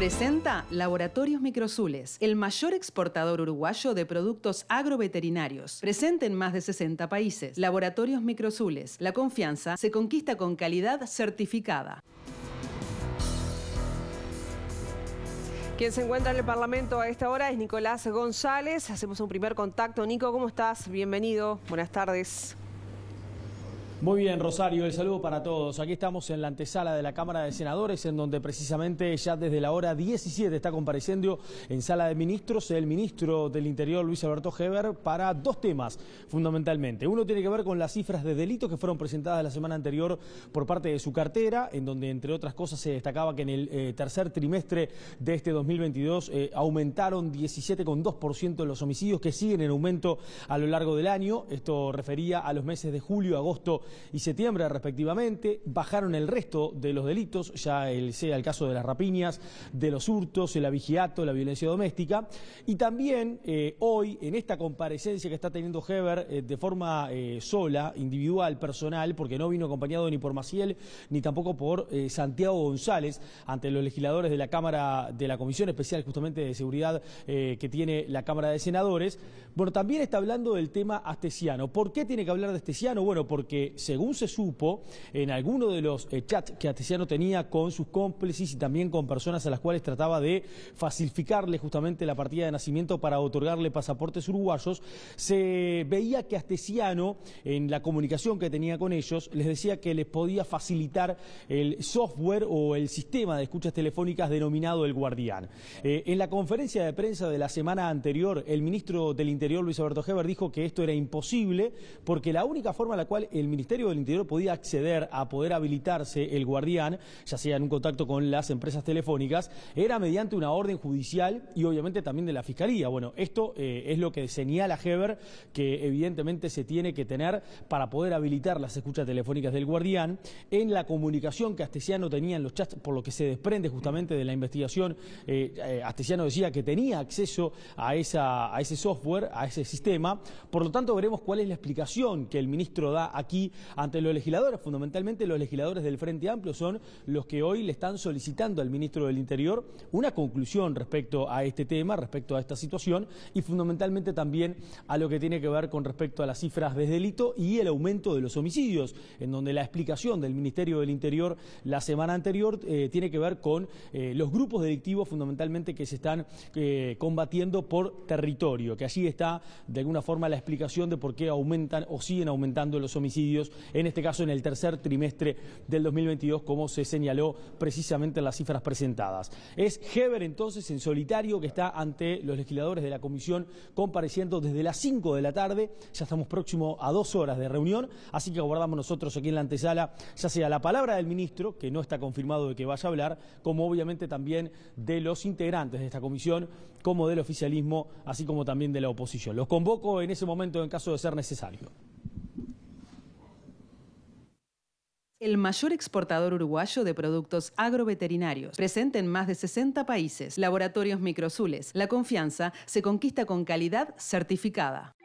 Presenta Laboratorios Microzules, el mayor exportador uruguayo de productos agroveterinarios, presente en más de 60 países. Laboratorios Microzules, la confianza se conquista con calidad certificada. Quien se encuentra en el Parlamento a esta hora es Nicolás González. Hacemos un primer contacto. Nico, ¿cómo estás? Bienvenido. Buenas tardes. Muy bien, Rosario, el saludo para todos. Aquí estamos en la antesala de la Cámara de Senadores, en donde precisamente ya desde la hora 17 está compareciendo en sala de ministros el ministro del Interior, Luis Alberto Heber, para dos temas fundamentalmente. Uno tiene que ver con las cifras de delitos que fueron presentadas la semana anterior por parte de su cartera, en donde entre otras cosas se destacaba que en el eh, tercer trimestre de este 2022 eh, aumentaron 17,2% los homicidios que siguen en aumento a lo largo del año. Esto refería a los meses de julio, agosto y septiembre respectivamente. Bajaron el resto de los delitos, ya sea el caso de las rapiñas, de los hurtos, el abigiato, la violencia doméstica. Y también eh, hoy, en esta comparecencia que está teniendo Heber eh, de forma eh, sola, individual, personal, porque no vino acompañado ni por Maciel ni tampoco por Santiago González, ante los legisladores de la Cámara de la Comisión Especial justamente de Seguridad que tiene la Cámara de Senadores. Bueno, también está hablando del tema astesiano. ¿Por qué tiene que hablar de astesiano? Bueno, porque según se supo, en alguno de los eh, chats que Astesiano tenía con sus cómplices y también con personas a las cuales trataba de facilitarle justamente la partida de nacimiento para otorgarle pasaportes uruguayos, se veía que Astesiano, en la comunicación que tenía con ellos, les decía que les podía facilitar el software o el sistema de escuchas telefónicas denominado El Guardián. Eh, en la conferencia de prensa de la semana anterior, el ministro del Interior, Luis Alberto Heber, dijo que esto era imposible porque la única forma en la cual el ministro... Ministerio del Interior podía acceder a poder habilitarse el guardián, ya sea en un contacto con las empresas telefónicas, era mediante una orden judicial y obviamente también de la Fiscalía. Bueno, esto eh, es lo que señala Heber, que evidentemente se tiene que tener para poder habilitar las escuchas telefónicas del guardián. En la comunicación que Astesiano tenía en los chats, por lo que se desprende justamente de la investigación, eh, eh, Astesiano decía que tenía acceso a ese software, a ese sistema. Por lo tanto, veremos cuál es la explicación que el ministro da aquí ante los legisladores. Fundamentalmente los legisladores del Frente Amplio son los que hoy le están solicitando al ministro del Interior una conclusión respecto a este tema, respecto a esta situación y fundamentalmente también a lo que tiene que ver con respecto a las cifras de delito y el aumento de los homicidios, en donde la explicación del Ministerio del Interior la semana anterior eh, tiene que ver con eh, los grupos delictivos fundamentalmente que se están eh, combatiendo por territorio, que allí está de alguna forma la explicación de por qué aumentan o siguen aumentando los homicidios en este caso en el tercer trimestre del 2022, como se señaló precisamente en las cifras presentadas. Es Heber entonces en solitario que está ante los legisladores de la comisión compareciendo desde las 5 de la tarde, ya estamos próximo a dos horas de reunión, así que aguardamos nosotros aquí en la antesala, ya sea la palabra del ministro, que no está confirmado de que vaya a hablar, como obviamente también de los integrantes de esta comisión, como del oficialismo, así como también de la oposición. Los convoco en ese momento en caso de ser necesario. el mayor exportador uruguayo de productos agroveterinarios, presente en más de 60 países. Laboratorios Microzules. La confianza se conquista con calidad certificada.